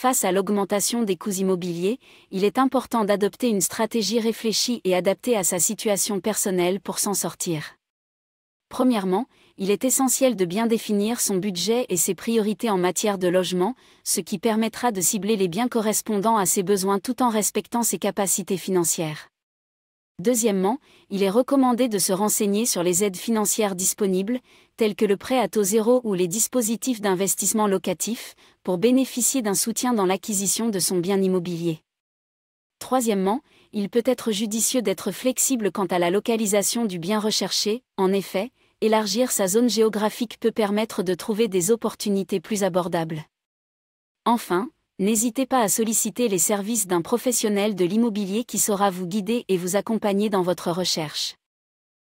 Face à l'augmentation des coûts immobiliers, il est important d'adopter une stratégie réfléchie et adaptée à sa situation personnelle pour s'en sortir. Premièrement, il est essentiel de bien définir son budget et ses priorités en matière de logement, ce qui permettra de cibler les biens correspondants à ses besoins tout en respectant ses capacités financières. Deuxièmement, il est recommandé de se renseigner sur les aides financières disponibles, telles que le prêt à taux zéro ou les dispositifs d'investissement locatif, pour bénéficier d'un soutien dans l'acquisition de son bien immobilier. Troisièmement, il peut être judicieux d'être flexible quant à la localisation du bien recherché, en effet, élargir sa zone géographique peut permettre de trouver des opportunités plus abordables. Enfin, n'hésitez pas à solliciter les services d'un professionnel de l'immobilier qui saura vous guider et vous accompagner dans votre recherche.